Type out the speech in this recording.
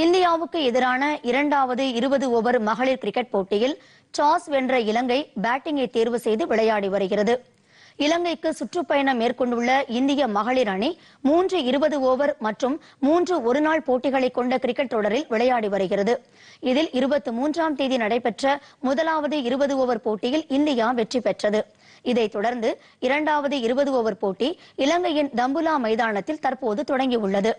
இந்தியாவுக்கு எதிரான இரண்டாவது இருபது ஓவர் மகளிர் கிரிக்கெட் போட்டியில் டாஸ் வென்ற இலங்கை பேட்டிங்கை தேர்வு செய்து விளையாடி வருகிறது இலங்கைக்கு சுற்றுப்பயணம் மேற்கொண்டுள்ள இந்திய மகளிர் அணி மூன்று இருபது ஓவர் மற்றும் மூன்று ஒருநாள் போட்டிகளை கொண்ட கிரிக்கெட் தொடரில் விளையாடி வருகிறது இதில் இருபத்தி மூன்றாம் தேதி நடைபெற்ற முதலாவது இருபது ஓவர் போட்டியில் இந்தியா வெற்றி பெற்றது இதைத் தொடர்ந்து இரண்டாவது இருபது ஓவர் போட்டி இலங்கையின் தம்புலா மைதானத்தில் தற்போது தொடங்கியுள்ளது